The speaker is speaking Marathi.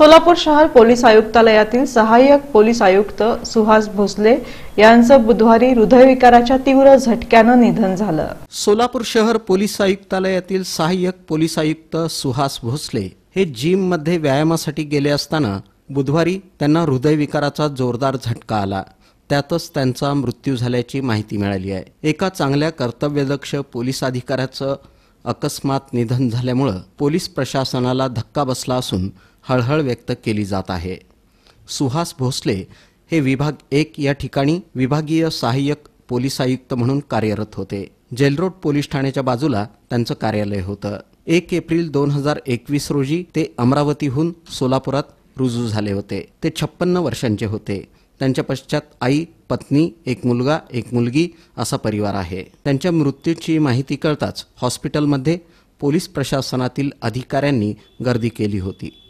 सोलापूर शहर पोलीस आयुक्तालयातील सहाय्यक पोलीस आयुक्त सुहास भोसले यांचं बुधवारी हृदयविकाराच्या तीव्र झटक्यानं निधन झालं सोलापूर शहर पोलीस आयुक्तालयातील सहाय्यक पोलीस आयुक्त सुहास भोसले हे जिममध्ये व्यायामासाठी गेले असताना बुधवारी त्यांना हृदयविकाराचा जोरदार झटका आला त्यातच त्यांचा मृत्यू झाल्याची माहिती मिळाली आहे एका चांगल्या कर्तव्यदक्ष पोलीस अधिकाऱ्याचं अकस्मात निधन झाल्यामुळं पोलीस प्रशासनाला धक्का बसला असून हळहळ व्यक्त केली जात आहे सुहास भोसले हे विभाग एक या ठिकाणी विभागीय सहाय्यक पोलीस आयुक्त म्हणून कार्यरत होते जेलरोड पोलीस ठाण्याच्या बाजूला त्यांचं कार्यालय होतं एक एप्रिल दोन हजार एकवीस रोजी ते अमरावतीहून सोलापुरात रुजू झाले होते ते छप्पन्न वर्षांचे होते त्यांच्या पश्चात आई पत्नी एक मुलगा एक मुलगी असा परिवार आहे त्यांच्या मृत्यूची माहिती कळताच हॉस्पिटलमध्ये पोलीस प्रशासनातील अधिकाऱ्यांनी गर्दी केली होती